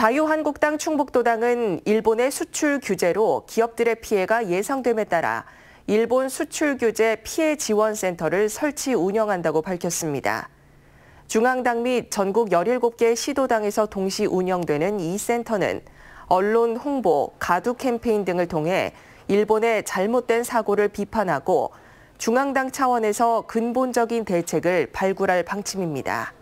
자유한국당 충북도당은 일본의 수출 규제로 기업들의 피해가 예상됨에 따라 일본 수출 규제 피해 지원 센터를 설치 운영한다고 밝혔습니다. 중앙당 및 전국 17개 시도당에서 동시 운영되는 이 센터는 언론 홍보, 가두 캠페인 등을 통해 일본의 잘못된 사고를 비판하고 중앙당 차원에서 근본적인 대책을 발굴할 방침입니다.